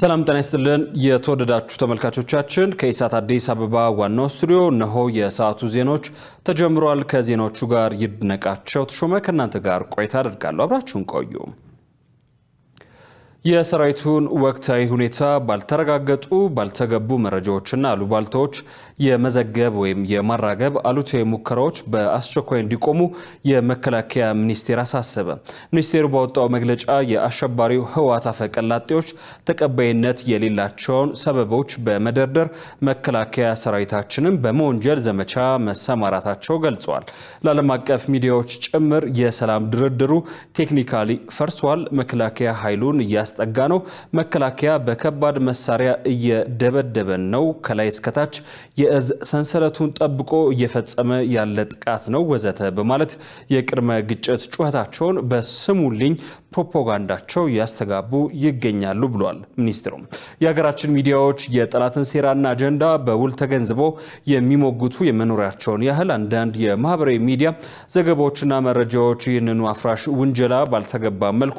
ሰላም ጤና ይስጥልን። የተወደዳችሁ ተመልካቾቻችን ከኢሳት አዲስ አበባ ዋናው ስቱዲዮ እነሆ የሰዓቱ ዜናዎች ተጀምሯል። ከዜናዎቹ ጋር ይድነቃቸው ተሾመ ከእናንተ ጋር ቆይታ አደርጋለሁ። አብራችሁን ቆዩ። የሰራዊቱን ወቅታዊ ሁኔታ ባልተረጋገጡ ባልተገቡ መረጃዎችና አሉባልታዎች የመዘገብ ወይም የማራገብ አሉታዊ ሙከራዎች በአስቸኳይ እንዲቆሙ የመከላከያ ሚኒስቴር አሳሰበ። ሚኒስቴሩ ባወጣው መግለጫ የአሸባሪው ህወሓት አፈቀላጤዎች ተቀባይነት የሌላቸውን ሰበቦች በመደርደር መከላከያ ሰራዊታችንን በመወንጀል ዘመቻ መሰማራታቸው ገልጸዋል። ለዓለም አቀፍ ሚዲያዎች ጭምር የሰላም ድርድሩ ቴክኒካሊ ፈርሷል፣ መከላከያ ኃይሉን እያስ እያስጠጋ ነው። መከላከያ በከባድ መሳሪያ እየደበደበን ነው። ከላይ እስከታች የእዝ ሰንሰለቱን ጠብቆ እየፈጸመ ያለ ጥቃት ነው ወዘተ በማለት የቅድመ ግጭት ጩኸታቸውን በስሙልኝ ፕሮፓጋንዳቸው እያስተጋቡ ይገኛሉ ብሏል ሚኒስትሩም የሀገራችን ሚዲያዎች የጠላትን ሴራና አጀንዳ በውል ተገንዝበው የሚሞግቱ የመኖሪያቸውን ያህል አንዳንድ የማህበራዊ ሚዲያ ዘገባዎችና መረጃዎች ይህንኑ አፍራሽ ውንጀላ ባልተገባ መልኩ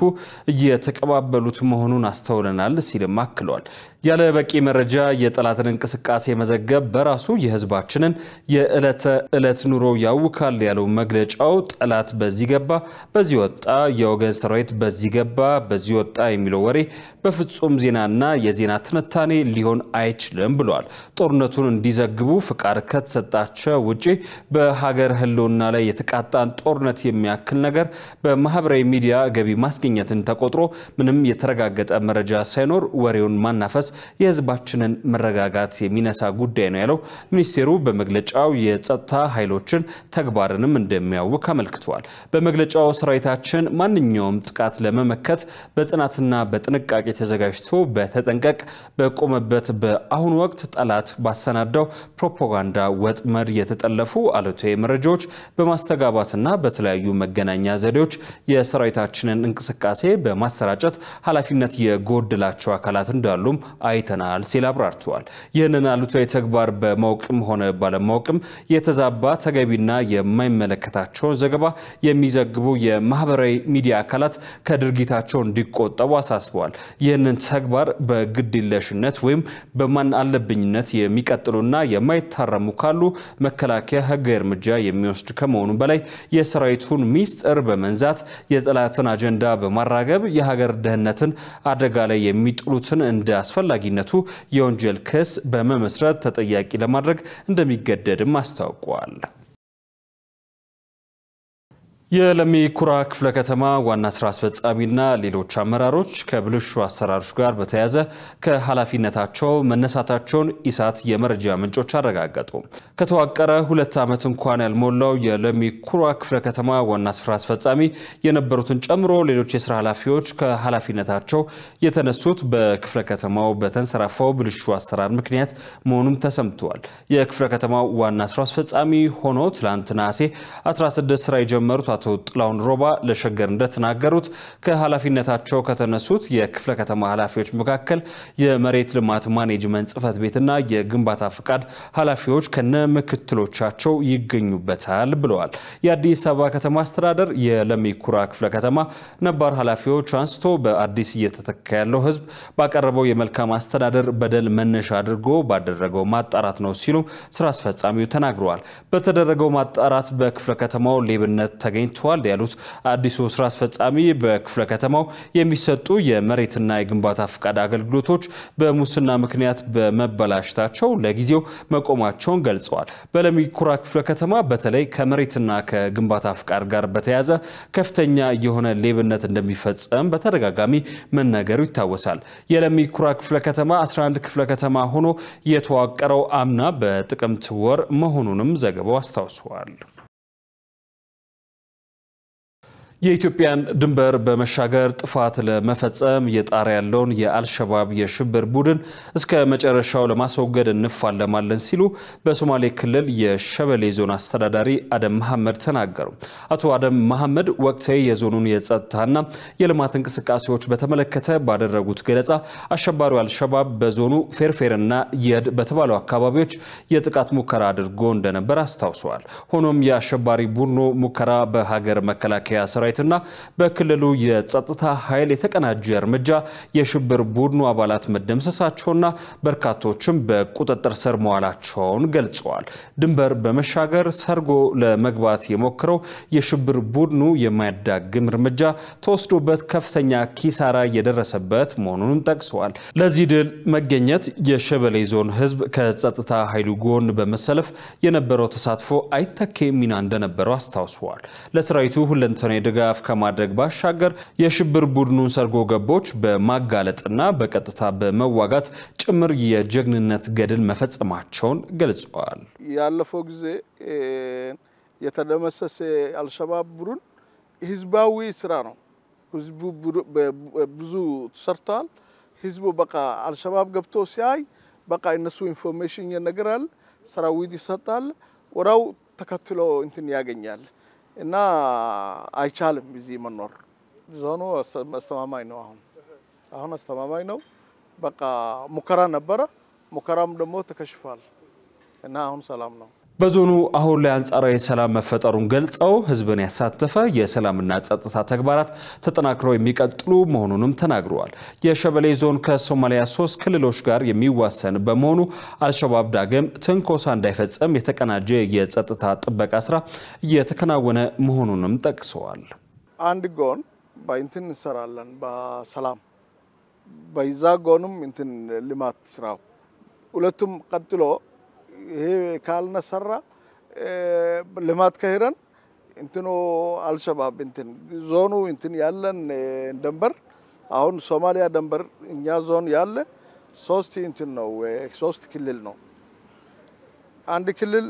እየተቀባበሉት መሆኑን አስተውለናል ሲልም አክሏል። ያለ በቂ መረጃ የጠላትን እንቅስቃሴ መዘገብ በራሱ የህዝባችንን የዕለተ ዕለት ኑሮ ያውካል ያለው መግለጫው ጠላት በዚህ ገባ፣ በዚህ ወጣ፣ የወገን ሰራዊት በዚህ ገባ፣ በዚህ ወጣ የሚለው ወሬ በፍጹም ዜናና የዜና ትንታኔ ሊሆን አይችልም ብሏል። ጦርነቱን እንዲዘግቡ ፍቃድ ከተሰጣቸው ውጪ በሀገር ህልውና ላይ የተቃጣን ጦርነት የሚያክል ነገር በማህበራዊ ሚዲያ ገቢ ማስገኘትን ተቆጥሮ ምንም የተረጋገጠ መረጃ ሳይኖር ወሬውን ማናፈስ የህዝባችንን መረጋጋት የሚነሳ ጉዳይ ነው ያለው ሚኒስቴሩ በመግለጫው የጸጥታ ኃይሎችን ተግባርንም እንደሚያውክ አመልክቷል። በመግለጫው ሰራዊታችን ማንኛውም ጥቃት ለመመከት በጽናትና በጥንቃቄ ተዘጋጅቶ በተጠንቀቅ በቆመበት በአሁኑ ወቅት ጠላት ባሰናዳው ፕሮፓጋንዳ ወጥመድ የተጠለፉ አሉታዊ መረጃዎች በማስተጋባትና በተለያዩ መገናኛ ዘዴዎች የሰራዊታችንን እንቅስቃሴ በማሰራጨት ኃላፊነት የጎደላቸው አካላት እንዳሉም አይተናል ሲል አብራርተዋል። ይህንን አሉታዊ ተግባር በማወቅም ሆነ ባለማወቅም የተዛባ ተገቢና የማይመለከታቸውን ዘገባ የሚዘግቡ የማህበራዊ ሚዲያ አካላት ከድርጊታቸው እንዲቆጠቡ አሳስበዋል። ይህንን ተግባር በግድለሽነት ወይም በማን አለብኝነት የሚቀጥሉና የማይታረሙ ካሉ መከላከያ ህገ እርምጃ የሚወስድ ከመሆኑ በላይ የሰራዊቱን ሚስጥር በመንዛት የጠላትን አጀንዳ በማራገብ የሀገር ደህንነትን አደጋ ላይ የሚጥሉትን እንደ አስፈላጊነቱ የወንጀል ክስ በመመስረት ተጠያቂ ለማድረግ እንደሚገደድም አስታውቋል። የለሚ ኩራ ክፍለ ከተማ ዋና ስራ አስፈጻሚና ሌሎች አመራሮች ከብልሹ አሰራሮች ጋር በተያያዘ ከኃላፊነታቸው መነሳታቸውን ኢሳት የመረጃ ምንጮች አረጋገጡ። ከተዋቀረ ሁለት ዓመት እንኳን ያልሞላው የለሚ ኩራ ክፍለ ከተማ ዋና ስራ አስፈጻሚ የነበሩትን ጨምሮ ሌሎች የስራ ኃላፊዎች ከኃላፊነታቸው የተነሱት በክፍለ ከተማው በተንሰራፋው ብልሹ አሰራር ምክንያት መሆኑም ተሰምተዋል። የክፍለ ከተማው ዋና ስራ አስፈጻሚ ሆኖ ትላንት ነሐሴ 16 ስራ የጀመሩት አቶ ጥላውን ሮባ ለሸገር እንደተናገሩት ከኃላፊነታቸው ከተነሱት የክፍለ ከተማ ኃላፊዎች መካከል የመሬት ልማት ማኔጅመንት ጽህፈት ቤትና የግንባታ ፍቃድ ኃላፊዎች ከነ ምክትሎቻቸው ይገኙበታል ብለዋል። የአዲስ አበባ ከተማ አስተዳደር የለሚ ኩራ ክፍለ ከተማ ነባር ኃላፊዎች አንስቶ በአዲስ እየተተካ ያለው ህዝብ ባቀረበው የመልካም አስተዳደር በደል መነሻ አድርጎ ባደረገው ማጣራት ነው ሲሉ ስራ አስፈጻሚው ተናግረዋል። በተደረገው ማጣራት በክፍለ ከተማው ሌብነት ተገኝ ተገኝተዋል ያሉት አዲሱ ስራ አስፈጻሚ በክፍለ ከተማው የሚሰጡ የመሬትና የግንባታ ፍቃድ አገልግሎቶች በሙስና ምክንያት በመበላሸታቸው ለጊዜው መቆማቸውን ገልጸዋል። በለሚ ኩራ ክፍለ ከተማ በተለይ ከመሬትና ከግንባታ ፍቃድ ጋር በተያያዘ ከፍተኛ የሆነ ሌብነት እንደሚፈጸም በተደጋጋሚ መነገሩ ይታወሳል። የለሚ ኩራ ክፍለ ከተማ 11 ክፍለ ከተማ ሆኖ የተዋቀረው አምና በጥቅምት ወር መሆኑንም ዘገባው አስታውሰዋል። የኢትዮጵያን ድንበር በመሻገር ጥፋት ለመፈጸም የጣረ ያለውን የአልሸባብ የሽብር ቡድን እስከ መጨረሻው ለማስወገድ እንፋለማለን ሲሉ በሶማሌ ክልል የሸበሌ ዞን አስተዳዳሪ አደም መሐመድ ተናገሩ። አቶ አደም መሐመድ ወቅታዊ የዞኑን የጸጥታና የልማት እንቅስቃሴዎች በተመለከተ ባደረጉት ገለጻ አሸባሪው አልሸባብ በዞኑ ፌርፌርና የድ በተባሉ አካባቢዎች የጥቃት ሙከራ አድርጎ እንደነበር አስታውሰዋል። ሆኖም የአሸባሪ ቡድኑ ሙከራ በሀገር መከላከያ ስራ ሰራዊትና በክልሉ የጸጥታ ኃይል የተቀናጀ እርምጃ የሽብር ቡድኑ አባላት መደምሰሳቸውና በርካቶችም በቁጥጥር ስር መዋላቸውን ገልጸዋል። ድንበር በመሻገር ሰርጎ ለመግባት የሞክረው የሽብር ቡድኑ የማያዳግም እርምጃ ተወስዶበት ከፍተኛ ኪሳራ እየደረሰበት መሆኑንም ጠቅሰዋል። ለዚህ ድል መገኘት የሸበሌ ዞን ሕዝብ ከጸጥታ ኃይሉ ጎን በመሰለፍ የነበረው ተሳትፎ አይተኬ ሚና እንደነበረው አስታውሰዋል። ለሰራዊቱ ሁለንተና ድጋፍ ድጋፍ ከማድረግ ባሻገር የሽብር ቡድኑን ሰርጎ ገቦች በማጋለጥና በቀጥታ በመዋጋት ጭምር የጀግንነት ገድል መፈጸማቸውን ገልጸዋል። ያለፈው ጊዜ የተደመሰሰ አልሸባብ ቡድን ህዝባዊ ስራ ነው። ህዝቡ ብዙ ሰርተዋል። ህዝቡ በቃ አልሸባብ ገብቶ ሲያይ በቃ እነሱ ኢንፎርሜሽን ይነገራል፣ ሰራዊት ይሰጣል፣ ወራው ተከትሎ እንትን ያገኛል። እና አይቻልም እዚህ መኖር። ዞኑ አስተማማኝ ነው። አሁን አሁን አስተማማኝ ነው። በቃ ሙከራ ነበረ፣ ሙከራም ደግሞ ተከሽፏል እና አሁን ሰላም ነው። በዞኑ አሁን ላይ አንጻራዊ ሰላም መፈጠሩን ገልጸው ህዝብን ያሳተፈ የሰላምና ጸጥታ ተግባራት ተጠናክረው የሚቀጥሉ መሆኑንም ተናግረዋል። የሸበሌ ዞን ከሶማሊያ ሶስት ክልሎች ጋር የሚዋሰን በመሆኑ አልሸባብ ዳግም ትንኮሳ እንዳይፈጸም የተቀናጀ የጸጥታ ጥበቃ ስራ እየተከናወነ መሆኑንም ጠቅሰዋል። አንድ ጎን በእንትን እንሰራለን፣ በሰላም በይዛ ጎንም እንትን ልማት ስራው ሁለቱም ቀጥሎ ይሄ ካልነሰራ ልማት ከሄደን እንትኖ አልሸባብ እንትን ዞኑ እንትን ያለን ደንበር አሁን ሶማሊያ ደንበር እኛ ዞን ያለ ሶስት እንትን ነው ሶስት ክልል ነው። አንድ ክልል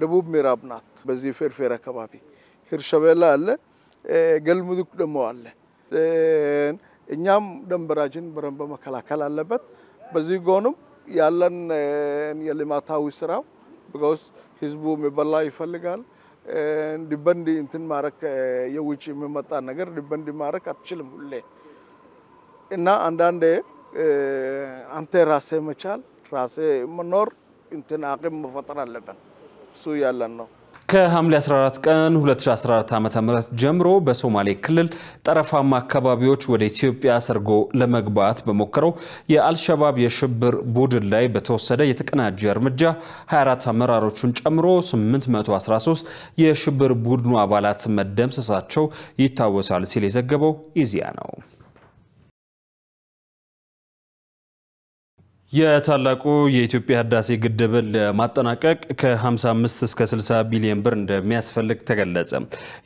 ደቡብ ምዕራብ ናት። በዚህ ፍርፍር አካባቢ ሂርሸቤላ አለ፣ ገልሙዱክ ደግሞ አለ። እኛም ደንበራችን በረንበ መከላከል አለበት። በዚህ ጎንም ያለን የልማታዊ ስራው ቢኮዝ ህዝቡ የሚበላ ይፈልጋል። ዲበንድ እንትን ማረክ የውጭ የሚመጣ ነገር ዲበንድ ማረክ አትችልም ሁሌ እና አንዳንዴ አንተ ራሴ መቻል ራሴ መኖር እንትን አቅም መፈጠር አለብን። እሱ ያለን ነው። ከሐምሌ 14 ቀን 2014 ዓም ጀምሮ በሶማሌ ክልል ጠረፋማ አካባቢዎች ወደ ኢትዮጵያ ሰርጎ ለመግባት በሞከረው የአልሸባብ የሽብር ቡድን ላይ በተወሰደ የተቀናጀ እርምጃ 24 አመራሮቹን ጨምሮ 813 የሽብር ቡድኑ አባላት መደምሰሳቸው ይታወሳል ሲል የዘገበው ኢዜአ ነው። የታላቁ የኢትዮጵያ ህዳሴ ግድብን ለማጠናቀቅ ከ55 እስከ 60 ቢሊዮን ብር እንደሚያስፈልግ ተገለጸ።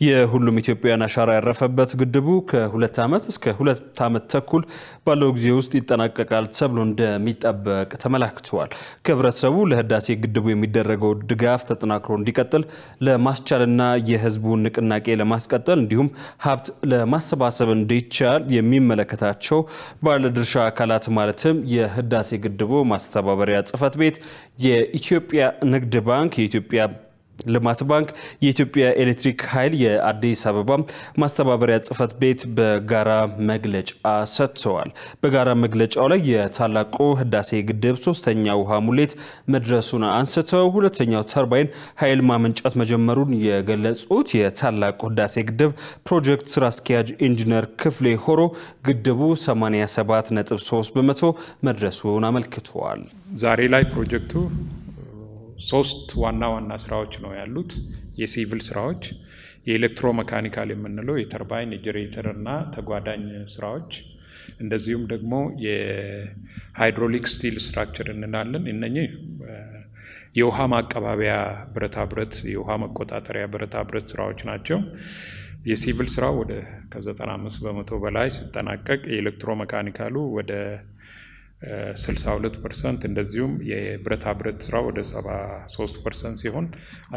የሁሉም ኢትዮጵያውያን አሻራ ያረፈበት ግድቡ ከሁለት ዓመት እስከ ሁለት ዓመት ተኩል ባለው ጊዜ ውስጥ ይጠናቀቃል ተብሎ እንደሚጠበቅ ተመላክተዋል። ከህብረተሰቡ ለህዳሴ ግድቡ የሚደረገው ድጋፍ ተጠናክሮ እንዲቀጥል ለማስቻልና የህዝቡን ንቅናቄ ለማስቀጠል እንዲሁም ሀብት ለማሰባሰብ እንዲቻል የሚመለከታቸው ባለድርሻ አካላት ማለትም የህዳሴ የግድቡ ማስተባበሪያ ጽሕፈት ቤት፣ የኢትዮጵያ ንግድ ባንክ፣ የኢትዮጵያ ልማት ባንክ፣ የኢትዮጵያ ኤሌክትሪክ ኃይል፣ የአዲስ አበባ ማስተባበሪያ ጽህፈት ቤት በጋራ መግለጫ ሰጥተዋል። በጋራ መግለጫው ላይ የታላቁ ህዳሴ ግድብ ሶስተኛው ውሃ ሙሌት መድረሱን አንስተው ሁለተኛው ተርባይን ኃይል ማመንጨት መጀመሩን የገለጹት የታላቁ ህዳሴ ግድብ ፕሮጀክት ስራ አስኪያጅ ኢንጂነር ክፍሌ ሆሮ ግድቡ 87.3 በመቶ መድረሱን አመልክተዋል። ዛሬ ላይ ፕሮጀክቱ ሶስት ዋና ዋና ስራዎች ነው ያሉት የሲቪል ስራዎች የኤሌክትሮ መካኒካል የምንለው የተርባይን የጀሬተር እና ተጓዳኝ ስራዎች እንደዚሁም ደግሞ የሃይድሮሊክ ስቲል ስትራክቸር እንላለን። እነኚህ የውሃ ማቀባበያ ብረታ ብረት፣ የውሃ መቆጣጠሪያ ብረታ ብረት ስራዎች ናቸው። የሲቪል ስራ ወደ ከ95 በመቶ በላይ ሲጠናቀቅ የኤሌክትሮ መካኒካሉ ወደ 62 ፐርሰንት እንደዚሁም የብረታ ብረት ስራ ወደ 73 ፐርሰንት ሲሆን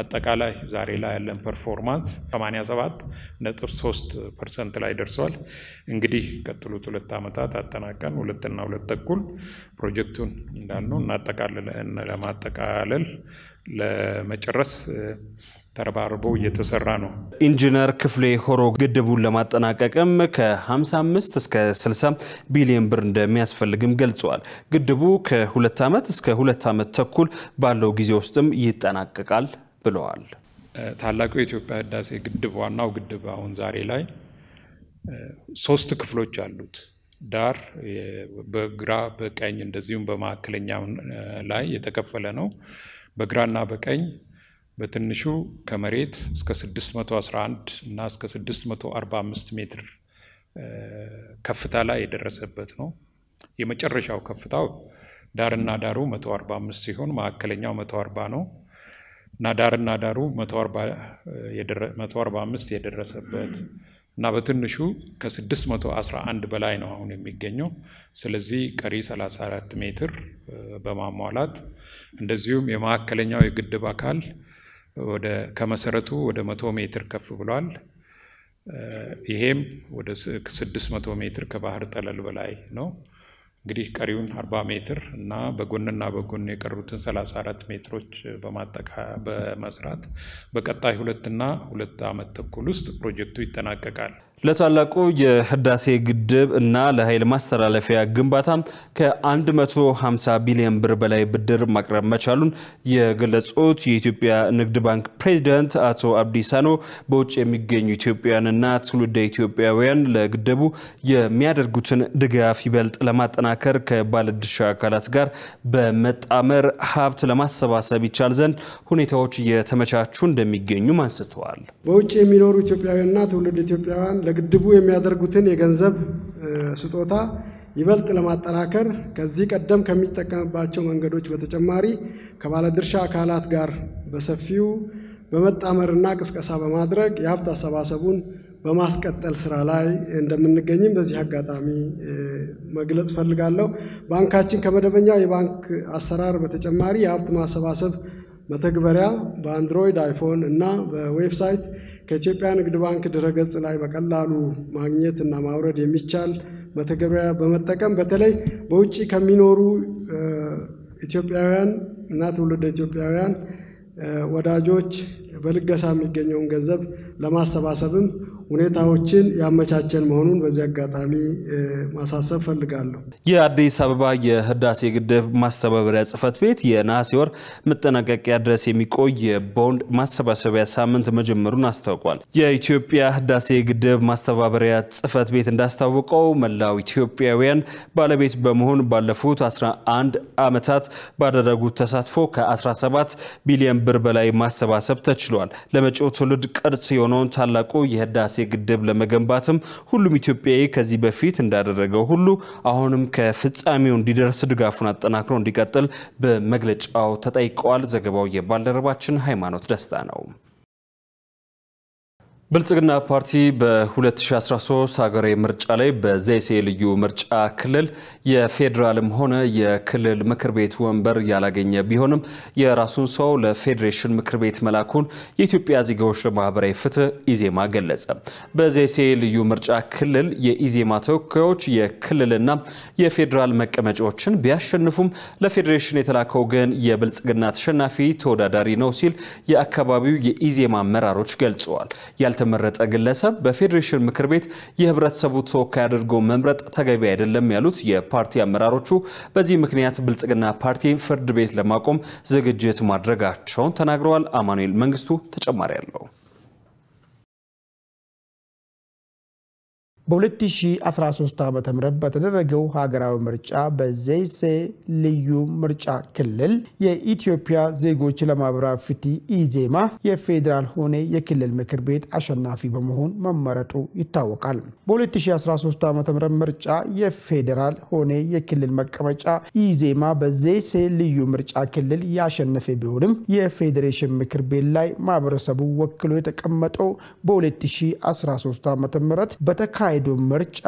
አጠቃላይ ዛሬ ላይ ያለን ፐርፎርማንስ 87 ነጥብ 3 ፐርሰንት ላይ ደርሷል። እንግዲህ ቀጥሉት ሁለት ዓመታት አጠናቀን ሁለትና ሁለት ተኩል ፕሮጀክቱን እንዳልነው እናጠቃልለን ለማጠቃለል ለመጨረስ ተረባርቦ እየተሰራ ነው። ኢንጂነር ክፍሌ ሆሮ ግድቡን ለማጠናቀቅም ከ55 እስከ 60 ቢሊዮን ብር እንደሚያስፈልግም ገልጸዋል። ግድቡ ከሁለት ዓመት እስከ ሁለት ዓመት ተኩል ባለው ጊዜ ውስጥም ይጠናቀቃል ብለዋል። ታላቁ የኢትዮጵያ ህዳሴ ግድብ ዋናው ግድብ አሁን ዛሬ ላይ ሶስት ክፍሎች አሉት። ዳር በግራ በቀኝ እንደዚሁም በመካከለኛው ላይ የተከፈለ ነው። በግራና በቀኝ በትንሹ ከመሬት እስከ 611 እና እስከ 645 ሜትር ከፍታ ላይ የደረሰበት ነው። የመጨረሻው ከፍታው ዳርና ዳሩ 145 ሲሆን ማዕከለኛው 140 ነው እና ዳርና ዳሩ 145 የደረሰበት እና በትንሹ ከ611 በላይ ነው አሁን የሚገኘው። ስለዚህ ቀሪ 34 ሜትር በማሟላት እንደዚሁም የማዕከለኛው የግድብ አካል ወደ ከመሰረቱ ወደ መቶ ሜትር ከፍ ብሏል። ይሄም ወደ ስድስት መቶ ሜትር ከባህር ጠለል በላይ ነው። እንግዲህ ቀሪውን አርባ ሜትር እና በጎንና በጎን የቀሩትን ሰላሳ አራት ሜትሮች በማጠቃ በመስራት በቀጣይ ሁለትና ሁለት ዓመት ተኩል ውስጥ ፕሮጀክቱ ይጠናቀቃል። ለታላቁ የህዳሴ ግድብ እና ለኃይል ማስተላለፊያ ግንባታ ከ150 ቢሊዮን ብር በላይ ብድር ማቅረብ መቻሉን የገለጹት የኢትዮጵያ ንግድ ባንክ ፕሬዚዳንት አቶ አብዲስ አኖ በውጭ የሚገኙ ኢትዮጵያውያንና ትውልደ ኢትዮጵያውያን ለግድቡ የሚያደርጉትን ድጋፍ ይበልጥ ለማጠናከር ከባለድርሻ አካላት ጋር በመጣመር ሀብት ለማሰባሰብ ይቻል ዘንድ ሁኔታዎች እየተመቻቹ እንደሚገኙም አንስተዋል። በውጭ የሚኖሩ ኢትዮጵያውያንና ትውልደ ኢትዮጵያውያን ለግድቡ የሚያደርጉትን የገንዘብ ስጦታ ይበልጥ ለማጠናከር ከዚህ ቀደም ከሚጠቀምባቸው መንገዶች በተጨማሪ ከባለድርሻ አካላት ጋር በሰፊው በመጣመርና ቅስቀሳ በማድረግ የሀብት አሰባሰቡን በማስቀጠል ስራ ላይ እንደምንገኝም በዚህ አጋጣሚ መግለጽ ፈልጋለሁ። ባንካችን ከመደበኛ የባንክ አሰራር በተጨማሪ የሀብት ማሰባሰብ መተግበሪያ በአንድሮይድ፣ አይፎን እና በዌብሳይት ከኢትዮጵያ ንግድ ባንክ ድረገጽ ላይ በቀላሉ ማግኘት እና ማውረድ የሚቻል መተግበሪያ በመጠቀም በተለይ በውጭ ከሚኖሩ ኢትዮጵያውያን እና ትውልደ ኢትዮጵያውያን ወዳጆች በልገሳ የሚገኘውን ገንዘብ ለማሰባሰብም ሁኔታዎችን ያመቻቸን መሆኑን በዚህ አጋጣሚ ማሳሰብ ፈልጋለሁ። የአዲስ አበባ የህዳሴ ግድብ ማስተባበሪያ ጽህፈት ቤት የነሐሴ ወር መጠናቀቂያ ድረስ የሚቆይ የቦንድ ማሰባሰቢያ ሳምንት መጀመሩን አስታውቋል። የኢትዮጵያ ህዳሴ ግድብ ማስተባበሪያ ጽህፈት ቤት እንዳስታወቀው መላው ኢትዮጵያውያን ባለቤት በመሆን ባለፉት 11 ዓመታት ባደረጉት ተሳትፎ ከ17 ቢሊዮን ብር በላይ ማሰባሰብ ተችሏል። ለመጪው ትውልድ ቅርጽ የሆነውን ታላቁ የህዳሴ የህዳሴ ግድብ ለመገንባትም ሁሉም ኢትዮጵያዊ ከዚህ በፊት እንዳደረገው ሁሉ አሁንም ከፍጻሜው እንዲደርስ ድጋፉን አጠናክሮ እንዲቀጥል በመግለጫው ተጠይቀዋል። ዘገባው የባልደረባችን ሃይማኖት ደስታ ነው። ብልጽግና ፓርቲ በ2013 ሀገራዊ ምርጫ ላይ በዘይሴ ልዩ ምርጫ ክልል የፌዴራልም ሆነ የክልል ምክር ቤት ወንበር ያላገኘ ቢሆንም የራሱን ሰው ለፌዴሬሽን ምክር ቤት መላኩን የኢትዮጵያ ዜጋዎች ለማህበራዊ ፍትህ ኢዜማ ገለጸ። በዘይሴ ልዩ ምርጫ ክልል የኢዜማ ተወካዮች የክልልና የፌዴራል መቀመጫዎችን ቢያሸንፉም ለፌዴሬሽን የተላከው ግን የብልጽግና ተሸናፊ ተወዳዳሪ ነው ሲል የአካባቢው የኢዜማ አመራሮች ገልጸዋል። ያልተመረጠ ግለሰብ በፌዴሬሽን ምክር ቤት የህብረተሰቡ ተወካይ አድርጎ መምረጥ ተገቢ አይደለም ያሉት የፓርቲ አመራሮቹ በዚህ ምክንያት ብልጽግና ፓርቲ ፍርድ ቤት ለማቆም ዝግጅት ማድረጋቸውን ተናግረዋል። አማኑኤል መንግስቱ ተጨማሪ አለው። በ2013 ዓ ም በተደረገው ሀገራዊ ምርጫ በዘይሴ ልዩ ምርጫ ክልል የኢትዮጵያ ዜጎች ለማህበራዊ ፍትህ ኢዜማ የፌዴራል ሆነ የክልል ምክር ቤት አሸናፊ በመሆን መመረጡ ይታወቃል። በ2013 ዓ ም ምርጫ የፌዴራል ሆነ የክልል መቀመጫ ኢዜማ በዘይሴ ልዩ ምርጫ ክልል ያሸነፈ ቢሆንም የፌዴሬሽን ምክር ቤት ላይ ማህበረሰቡ ወክሎ የተቀመጠው በ2013 ዓ ም በተካ በተካሄዱ ምርጫ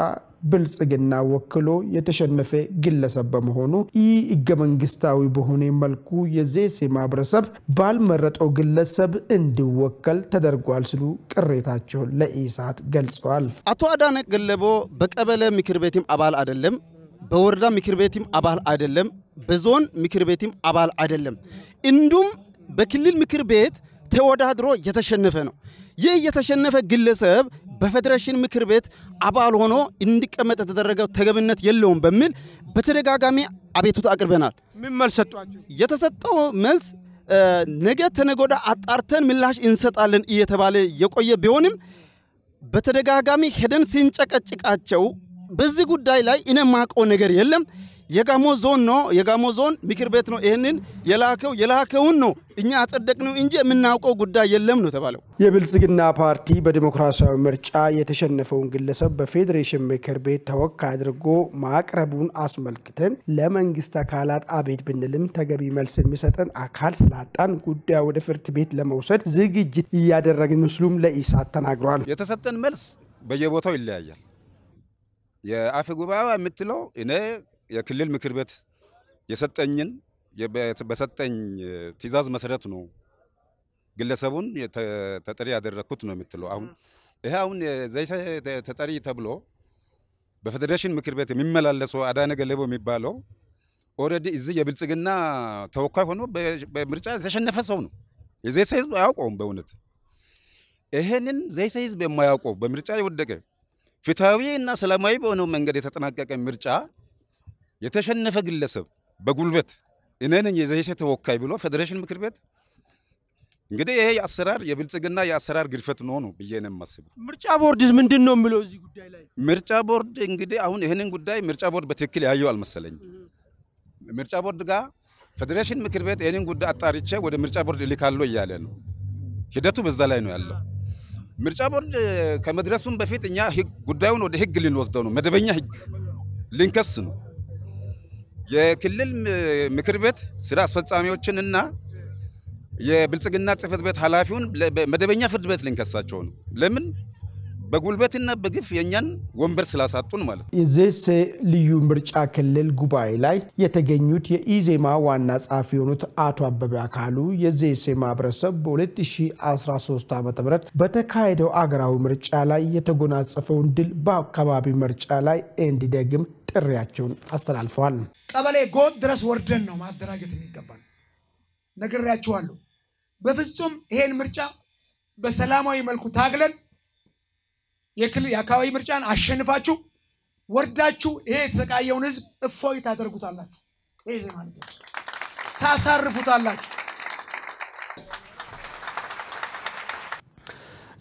ብልጽግና ወክሎ የተሸነፈ ግለሰብ በመሆኑ ይህ ህገ መንግስታዊ በሆነ መልኩ የዜሴ ማህበረሰብ ባልመረጠው ግለሰብ እንዲወከል ተደርጓል ሲሉ ቅሬታቸውን ለኢሳት ገልጸዋል። አቶ አዳነ ገለቦ በቀበለ ምክር ቤትም አባል አይደለም፣ በወረዳ ምክር ቤትም አባል አይደለም፣ በዞን ምክር ቤትም አባል አይደለም፣ እንዲሁም በክልል ምክር ቤት ተወዳድሮ የተሸነፈ ነው። ይህ የተሸነፈ ግለሰብ በፌዴሬሽን ምክር ቤት አባል ሆኖ እንዲቀመጥ የተደረገው ተገቢነት የለውም በሚል በተደጋጋሚ አቤቱታ አቅርበናል። ምን መልስ ሰጧቸው? የተሰጠው መልስ ነገ ተነጎዳ አጣርተን ምላሽ እንሰጣለን እየተባለ የቆየ ቢሆንም በተደጋጋሚ ሄደን ስንጨቀጭቃቸው በዚህ ጉዳይ ላይ እኔ ነገር የለም የጋሞ ዞን ነው፣ የጋሞ ዞን ምክር ቤት ነው ይህንን የላከው። የላከውን ነው እኛ አጸደቅነው እንጂ የምናውቀው ጉዳይ የለም ነው ተባለው። የብልጽግና ፓርቲ በዲሞክራሲያዊ ምርጫ የተሸነፈውን ግለሰብ በፌዴሬሽን ምክር ቤት ተወካይ አድርጎ ማቅረቡን አስመልክተን ለመንግስት አካላት አቤት ብንልም ተገቢ መልስ የሚሰጠን አካል ስላጣን ጉዳዩ ወደ ፍርድ ቤት ለመውሰድ ዝግጅት እያደረግን ምስሉም ለኢሳት ተናግሯል። የተሰጠን መልስ በየቦታው ይለያያል። የአፈ ጉባኤ የምትለው እኔ የክልል ምክር ቤት የሰጠኝን በሰጠኝ ትዕዛዝ መሰረት ነው ግለሰቡን ተጠሪ ያደረግኩት ነው የምትለው። አሁን ይሄ አሁን ዘይሰ ተጠሪ ተብሎ በፌዴሬሽን ምክር ቤት የሚመላለሰው አዳነ ገለቦ የሚባለው ኦልሬዲ እዚህ የብልጽግና ተወካይ ሆኖ በምርጫ የተሸነፈ ሰው ነው። የዘይሰ ህዝብ አያውቀውም። በእውነት ይሄንን ዘይሰ ህዝብ የማያውቀው በምርጫ የወደቀ ፍትሐዊ እና ሰላማዊ በሆነው መንገድ የተጠናቀቀ ምርጫ የተሸነፈ ግለሰብ በጉልበት እኔ ነኝ የዘይሴ ተወካይ ብሎ ፌዴሬሽን ምክር ቤት እንግዲህ ይሄ የአሰራር የብልጽግና የአሰራር ግድፈት ነው ነው ብዬ ነው የማስበው። ምርጫ ቦርድስ ምንድን ነው የሚለው እዚህ ጉዳይ ላይ? ምርጫ ቦርድ እንግዲህ አሁን ይህንን ጉዳይ ምርጫ ቦርድ በትክክል ያየው አልመሰለኝም። ምርጫ ቦርድ ጋር ፌዴሬሽን ምክር ቤት ይህንን ጉዳይ አጣርቼ ወደ ምርጫ ቦርድ እልካለሁ እያለ ነው። ሂደቱ በዛ ላይ ነው ያለው። ምርጫ ቦርድ ከመድረሱም በፊት እኛ ጉዳዩን ወደ ህግ ልንወስደው ነው፣ መደበኛ ህግ ልንከስ ነው። የክልል ምክር ቤት ስራ አስፈጻሚዎችን እና የብልጽግና ጽህፈት ቤት ኃላፊውን መደበኛ ፍርድ ቤት ልንከሳቸው ነው። ለምን? በጉልበትና በግፍ የእኛን ወንበር ስላሳጡን ማለት ነው። የዘሴ ልዩ ምርጫ ክልል ጉባኤ ላይ የተገኙት የኢዜማ ዋና ጸሐፊ የሆኑት አቶ አበበ አካሉ የዘሴ ማህበረሰብ በ2013 ዓ ም በተካሄደው አገራዊ ምርጫ ላይ የተጎናጸፈውን ድል በአካባቢ ምርጫ ላይ እንዲደግም ጥሪያቸውን አስተላልፈዋል። ቀበሌ ጎጥ ድረስ ወርደን ነው ማደራጀት የሚገባል። ነግሬያችኋለሁ። በፍጹም ይሄን ምርጫ በሰላማዊ መልኩ ታግለን የክልል የአካባቢ ምርጫን አሸንፋችሁ ወርዳችሁ ይሄ የተሰቃየውን ህዝብ እፎይ ታደርጉታላችሁ፣ ታሳርፉታላችሁ።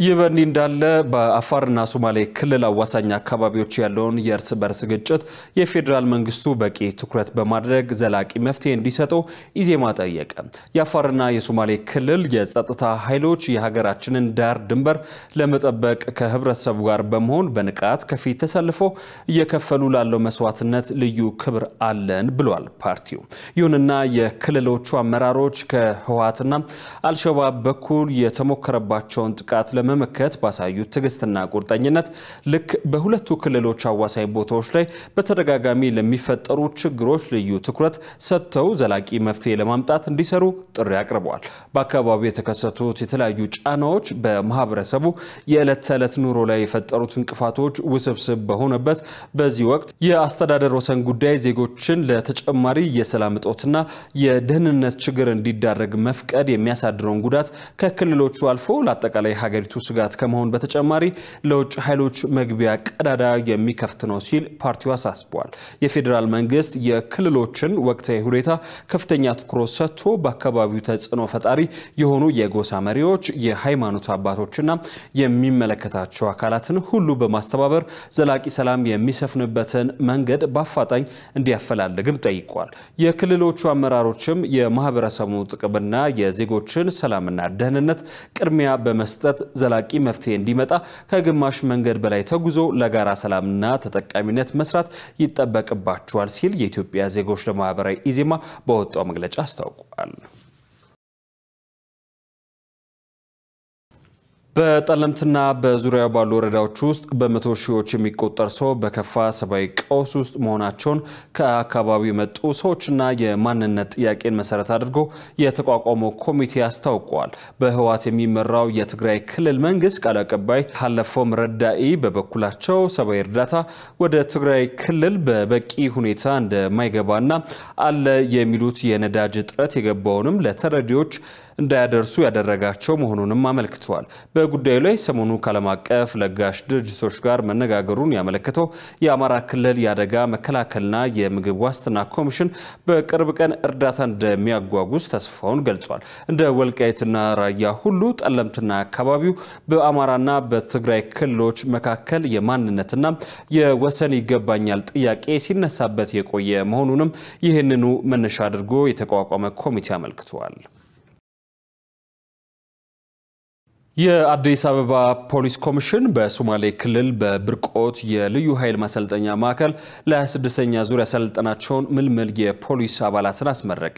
ይህ በእንዲህ እንዳለ በአፋርና ሶማሌ ክልል አዋሳኝ አካባቢዎች ያለውን የእርስ በርስ ግጭት የፌዴራል መንግስቱ በቂ ትኩረት በማድረግ ዘላቂ መፍትሄ እንዲሰጠው ኢዜማ ጠየቀ። የአፋርና የሶማሌ ክልል የጸጥታ ኃይሎች የሀገራችንን ዳር ድንበር ለመጠበቅ ከህብረተሰቡ ጋር በመሆን በንቃት ከፊት ተሰልፈው እየከፈሉ ላለው መስዋዕትነት ልዩ ክብር አለን ብሏል ፓርቲው። ይሁንና የክልሎቹ አመራሮች ከህወሓትና አልሸባብ በኩል የተሞከረባቸውን ጥቃት ለመመከት ባሳዩት ትዕግስትና ቁርጠኝነት ልክ በሁለቱ ክልሎች አዋሳኝ ቦታዎች ላይ በተደጋጋሚ ለሚፈጠሩ ችግሮች ልዩ ትኩረት ሰጥተው ዘላቂ መፍትሄ ለማምጣት እንዲሰሩ ጥሪ አቅርበዋል። በአካባቢው የተከሰቱት የተለያዩ ጫናዎች በማህበረሰቡ የዕለት ተዕለት ኑሮ ላይ የፈጠሩት እንቅፋቶች ውስብስብ በሆነበት በዚህ ወቅት የአስተዳደር ወሰን ጉዳይ ዜጎችን ለተጨማሪ የሰላም እጦትና የደህንነት ችግር እንዲዳረግ መፍቀድ የሚያሳድረውን ጉዳት ከክልሎቹ አልፎ ለአጠቃላይ ሀገሪቱ ስጋት ከመሆን በተጨማሪ ለውጭ ኃይሎች መግቢያ ቀዳዳ የሚከፍት ነው ሲል ፓርቲው አሳስቧል። የፌዴራል መንግስት የክልሎችን ወቅታዊ ሁኔታ ከፍተኛ ትኩረት ሰጥቶ በአካባቢው ተጽዕኖ ፈጣሪ የሆኑ የጎሳ መሪዎች፣ የሃይማኖት አባቶችና የሚመለከታቸው አካላትን ሁሉ በማስተባበር ዘላቂ ሰላም የሚሰፍንበትን መንገድ በአፋጣኝ እንዲያፈላልግም ጠይቋል። የክልሎቹ አመራሮችም የማህበረሰቡ ጥቅምና የዜጎችን ሰላምና ደህንነት ቅድሚያ በመስጠት ዘ ዘላቂ መፍትሄ እንዲመጣ ከግማሽ መንገድ በላይ ተጉዞ ለጋራ ሰላምና ተጠቃሚነት መስራት ይጠበቅባቸዋል ሲል የኢትዮጵያ ዜጎች ለማህበራዊ ኢዜማ በወጣው መግለጫ አስታውቋል። በጠለምትና በዙሪያ ባሉ ወረዳዎች ውስጥ በመቶ ሺዎች የሚቆጠር ሰው በከፋ ሰብአዊ ቀውስ ውስጥ መሆናቸውን ከአካባቢው የመጡ ሰዎችና የማንነት ጥያቄን መሰረት አድርጎ የተቋቋመው ኮሚቴ አስታውቋል። በህወሓት የሚመራው የትግራይ ክልል መንግስት ቃል አቀባይ ሀለፎም ረዳኢ በበኩላቸው ሰብአዊ እርዳታ ወደ ትግራይ ክልል በበቂ ሁኔታ እንደማይገባና አለ የሚሉት የነዳጅ እጥረት የገባውንም ለተረዲዎች እንዳያደርሱ ያደረጋቸው መሆኑንም አመልክተዋል በጉዳዩ ላይ ሰሞኑ ከዓለም አቀፍ ለጋሽ ድርጅቶች ጋር መነጋገሩን ያመለክተው የአማራ ክልል የአደጋ መከላከልና የምግብ ዋስትና ኮሚሽን በቅርብ ቀን እርዳታ እንደሚያጓጉዝ ተስፋውን ገልጿል። እንደ ወልቃይትና ራያ ሁሉ ጠለምትና አካባቢው በአማራና በትግራይ ክልሎች መካከል የማንነትና የወሰን ይገባኛል ጥያቄ ሲነሳበት የቆየ መሆኑንም ይህንኑ መነሻ አድርጎ የተቋቋመ ኮሚቴ አመልክተዋል። የአዲስ አበባ ፖሊስ ኮሚሽን በሶማሌ ክልል በብርቆት የልዩ ኃይል ማሰልጠኛ ማዕከል ለ26ኛ ዙር ያሰለጠናቸውን ምልምል የፖሊስ አባላትን አስመረቀ።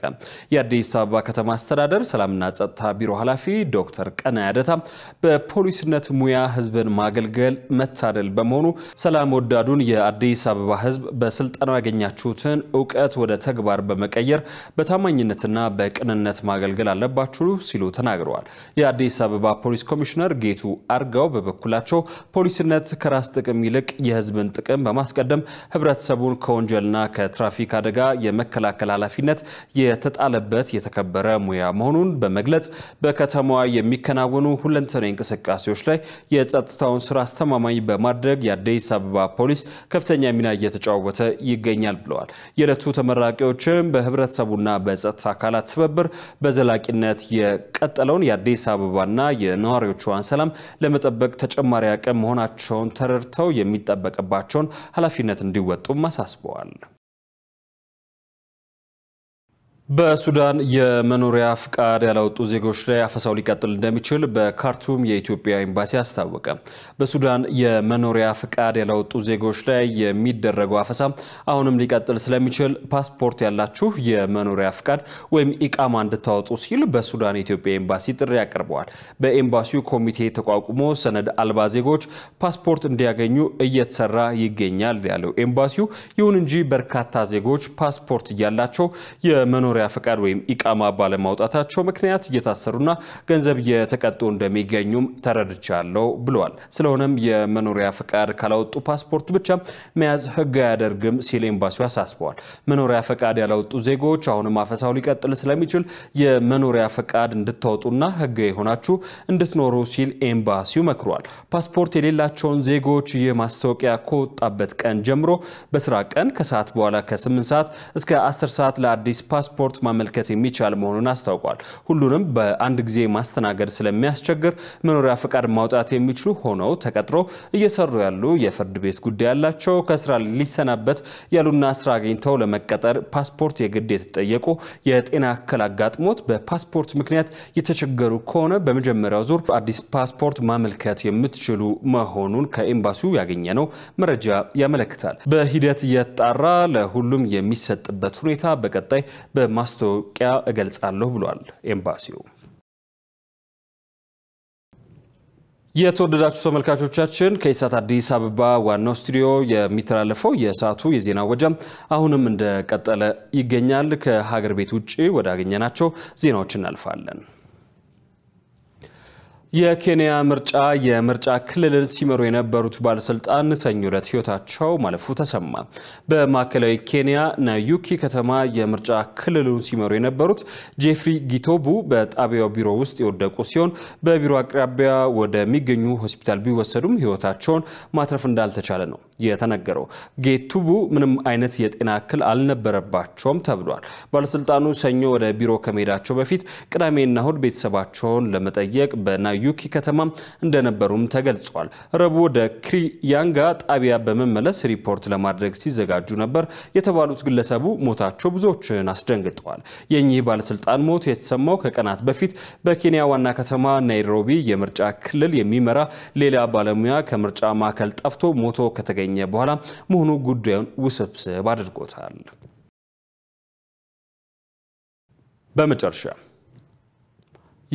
የአዲስ አበባ ከተማ አስተዳደር ሰላምና ጸጥታ ቢሮ ኃላፊ ዶክተር ቀና ያደታ በፖሊስነት ሙያ ህዝብን ማገልገል መታደል በመሆኑ ሰላም ወዳዱን የአዲስ አበባ ህዝብ በስልጠናው ያገኛችሁትን እውቀት ወደ ተግባር በመቀየር በታማኝነትና በቅንነት ማገልገል አለባችሁ ሲሉ ተናግረዋል። የአዲስ አበባ ፖሊስ ኮሚሽነር ጌቱ አርጋው በበኩላቸው ፖሊስነት ከራስ ጥቅም ይልቅ የህዝብን ጥቅም በማስቀደም ህብረተሰቡን ከወንጀልና ከትራፊክ አደጋ የመከላከል ኃላፊነት የተጣለበት የተከበረ ሙያ መሆኑን በመግለጽ በከተማዋ የሚከናወኑ ሁለንተናዊ እንቅስቃሴዎች ላይ የጸጥታውን ስራ አስተማማኝ በማድረግ የአዲስ አበባ ፖሊስ ከፍተኛ ሚና እየተጫወተ ይገኛል ብለዋል። የዕለቱ ተመራቂዎችም በህብረተሰቡና በጸጥታ አካላት ትብብር በዘላቂነት የቀጠለውን የአዲስ አበባና የነዋ የነዋሪዎቿን ሰላም ለመጠበቅ ተጨማሪ አቅም መሆናቸውን ተረድተው የሚጠበቅባቸውን ኃላፊነት እንዲወጡም አሳስበዋል። በሱዳን የመኖሪያ ፍቃድ ያላወጡ ዜጎች ላይ አፈሳው ሊቀጥል እንደሚችል በካርቱም የኢትዮጵያ ኤምባሲ አስታወቀ። በሱዳን የመኖሪያ ፍቃድ ያላወጡ ዜጎች ላይ የሚደረገው አፈሳ አሁንም ሊቀጥል ስለሚችል ፓስፖርት ያላችሁ የመኖሪያ ፍቃድ ወይም ኢቃማ እንድታወጡ ሲል በሱዳን የኢትዮጵያ ኤምባሲ ጥሪ አቅርበዋል። በኤምባሲው ኮሚቴ ተቋቁሞ ሰነድ አልባ ዜጎች ፓስፖርት እንዲያገኙ እየተሰራ ይገኛል ያለው ኤምባሲው፣ ይሁን እንጂ በርካታ ዜጎች ፓስፖርት እያላቸው የመኖሪያ የመኖሪያ ፈቃድ ወይም ኢቃማ ባለማውጣታቸው ምክንያት እየታሰሩና ገንዘብ እየተቀጡ እንደሚገኙም ተረድቻለሁ ብለዋል። ስለሆነም የመኖሪያ ፈቃድ ካላወጡ ፓስፖርት ብቻ መያዝ ሕግ አያደርግም ሲል ኤምባሲው አሳስበዋል። መኖሪያ ፈቃድ ያላወጡ ዜጎች አሁንም አፈሳው ሊቀጥል ስለሚችል የመኖሪያ ፈቃድ እንድታወጡና ሕግ የሆናችሁ እንድትኖሩ ሲል ኤምባሲው መክሯል። ፓስፖርት የሌላቸውን ዜጎች ማስታወቂያ ከወጣበት ቀን ጀምሮ በስራ ቀን ከሰዓት በኋላ ከ8 ሰዓት እስከ 10 ሰዓት ለአዲስ ፓስፖርት ሪፖርት ማመልከት የሚቻል መሆኑን አስታውቋል። ሁሉንም በአንድ ጊዜ ማስተናገድ ስለሚያስቸግር መኖሪያ ፈቃድ ማውጣት የሚችሉ ሆነው ተቀጥሮ እየሰሩ ያሉ የፍርድ ቤት ጉዳይ ያላቸው ከስራ ሊሰናበት ያሉና ስራ አግኝተው ለመቀጠር ፓስፖርት የግድ የተጠየቁ የጤና እክል አጋጥሞት በፓስፖርት ምክንያት የተቸገሩ ከሆነ በመጀመሪያው ዙር አዲስ ፓስፖርት ማመልከት የምትችሉ መሆኑን ከኤምባሲው ነው መረጃ ያመለክታል። በሂደት የጣራ ለሁሉም የሚሰጥበት ሁኔታ በቀጣይ በማ ማስታወቂያ እገልጻለሁ ብሏል ኤምባሲው። የተወደዳችሁ ተመልካቾቻችን ከኢሳት አዲስ አበባ ዋናው ስቱዲዮ የሚተላለፈው የሰዓቱ የዜና ወጃም አሁንም እንደቀጠለ ይገኛል። ከሀገር ቤት ውጭ ወዳገኘናቸው ዜናዎች እናልፋለን። የኬንያ ምርጫ የምርጫ ክልልን ሲመሩ የነበሩት ባለስልጣን ሰኞ ዕለት ህይወታቸው ማለፉ ተሰማ። በማዕከላዊ ኬንያ ናዩኪ ከተማ የምርጫ ክልሉን ሲመሩ የነበሩት ጄፍሪ ጊቶቡ በጣቢያው ቢሮ ውስጥ የወደቁ ሲሆን በቢሮ አቅራቢያ ወደሚገኙ ሆስፒታል ቢወሰዱም ህይወታቸውን ማትረፍ እንዳልተቻለ ነው የተነገረው። ጌቱቡ ምንም አይነት የጤና እክል አልነበረባቸውም ተብሏል። ባለስልጣኑ ሰኞ ወደ ቢሮ ከመሄዳቸው በፊት ቅዳሜና እሁድ ቤተሰባቸውን ለመጠየቅ በናዩኪ ከተማ እንደነበሩም ተገልጿል። ረቡዕ ወደ ክሪያንጋ ጣቢያ በመመለስ ሪፖርት ለማድረግ ሲዘጋጁ ነበር የተባሉት ግለሰቡ ሞታቸው ብዙዎችን አስደንግጠዋል። የእኚህ ባለስልጣን ሞት የተሰማው ከቀናት በፊት በኬንያ ዋና ከተማ ናይሮቢ የምርጫ ክልል የሚመራ ሌላ ባለሙያ ከምርጫ ማዕከል ጠፍቶ ሞቶ ከተገኘ ከተገኘ በኋላ መሆኑ ጉዳዩን ውስብስብ አድርጎታል። በመጨረሻ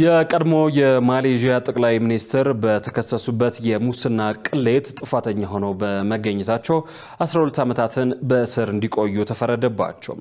የቀድሞ የማሌዥያ ጠቅላይ ሚኒስትር በተከሰሱበት የሙስና ቅሌት ጥፋተኛ ሆነው በመገኘታቸው 12 ዓመታትን በእስር እንዲቆዩ ተፈረደባቸው።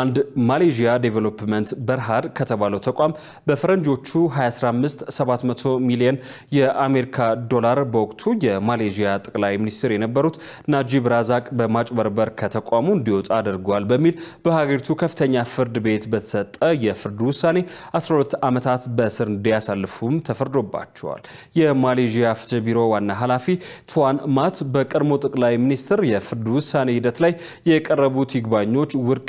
አንድ ማሌዥያ ዴቨሎፕመንት በርሃድ ከተባለው ተቋም በፈረንጆቹ 2015 700 ሚሊዮን የአሜሪካ ዶላር በወቅቱ የማሌዥያ ጠቅላይ ሚኒስትር የነበሩት ናጂብ ራዛቅ በማጭበርበር ከተቋሙ እንዲወጡ አድርጓል በሚል በሀገሪቱ ከፍተኛ ፍርድ ቤት በተሰጠ የፍርድ ውሳኔ 12 ዓመታት በእስር በእስር እንዲያሳልፉም ተፈርዶባቸዋል። የማሌዥያ ፍትህ ቢሮ ዋና ኃላፊ ቱዋን ማት በቀድሞ ጠቅላይ ሚኒስትር የፍርድ ውሳኔ ሂደት ላይ የቀረቡት ይግባኞች ውድቅ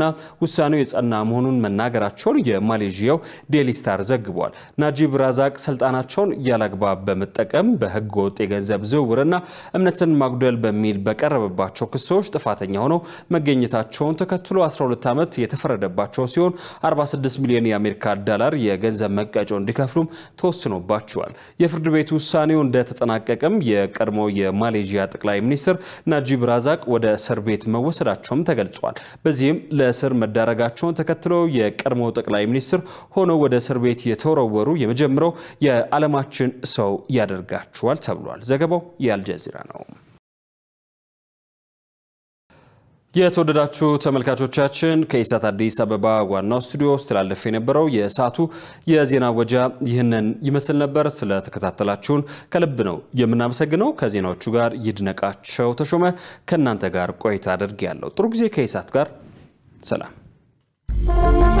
ና ውሳኔው የጸና መሆኑን መናገራቸውን የማሌዥያው ዴሊ ስታር ዘግቧል። ናጂብ ራዛቅ ስልጣናቸውን ያላግባብ በመጠቀም በህገ ወጥ የገንዘብ ዝውውርና እምነትን ማጉደል በሚል በቀረበባቸው ክሶች ጥፋተኛ ሆነው መገኘታቸውን ተከትሎ 12 ዓመት የተፈረደባቸው ሲሆን 46 ሚሊዮን የአሜሪካ ዶላር የገ የገንዘብ መቀጮ እንዲከፍሉም ተወስኖባቸዋል። የፍርድ ቤት ውሳኔው እንደተጠናቀቀም የቀድሞ የማሌዥያ ጠቅላይ ሚኒስትር ናጂብ ራዛቅ ወደ እስር ቤት መወሰዳቸውም ተገልጿል። በዚህም ለእስር መዳረጋቸውን ተከትሎ የቀድሞ ጠቅላይ ሚኒስትር ሆነው ወደ እስር ቤት የተወረወሩ የመጀመሪያው የዓለማችን ሰው ያደርጋቸዋል ተብሏል። ዘገባው የአልጀዚራ ነው። የተወደዳችሁ ተመልካቾቻችን ከኢሳት አዲስ አበባ ዋናው ስቱዲዮ ውስጥ የነበረው የእሳቱ የዜና ወጃ ይህንን ይመስል ነበር። ስለተከታተላችሁን ከልብ ነው የምናመሰግነው። ከዜናዎቹ ጋር ይድነቃቸው ተሾመ ከእናንተ ጋር ቆይታ አድርግ ያለው ጥሩ ጊዜ ከኢሳት ጋር ሰላም